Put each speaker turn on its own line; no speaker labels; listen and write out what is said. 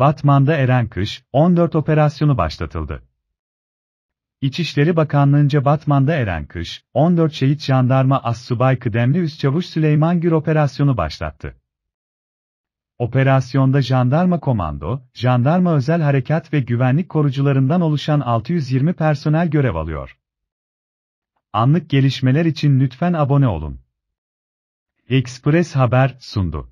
Batman'da Eren Kış, 14 operasyonu başlatıldı. İçişleri Bakanlığı'nca Batman'da Eren Kış, 14 şehit jandarma assubay kıdemli Üsçavuş Süleyman Gür operasyonu başlattı. Operasyonda jandarma komando, jandarma özel harekat ve güvenlik korucularından oluşan 620 personel görev alıyor. Anlık gelişmeler için lütfen abone olun.
Express Haber sundu.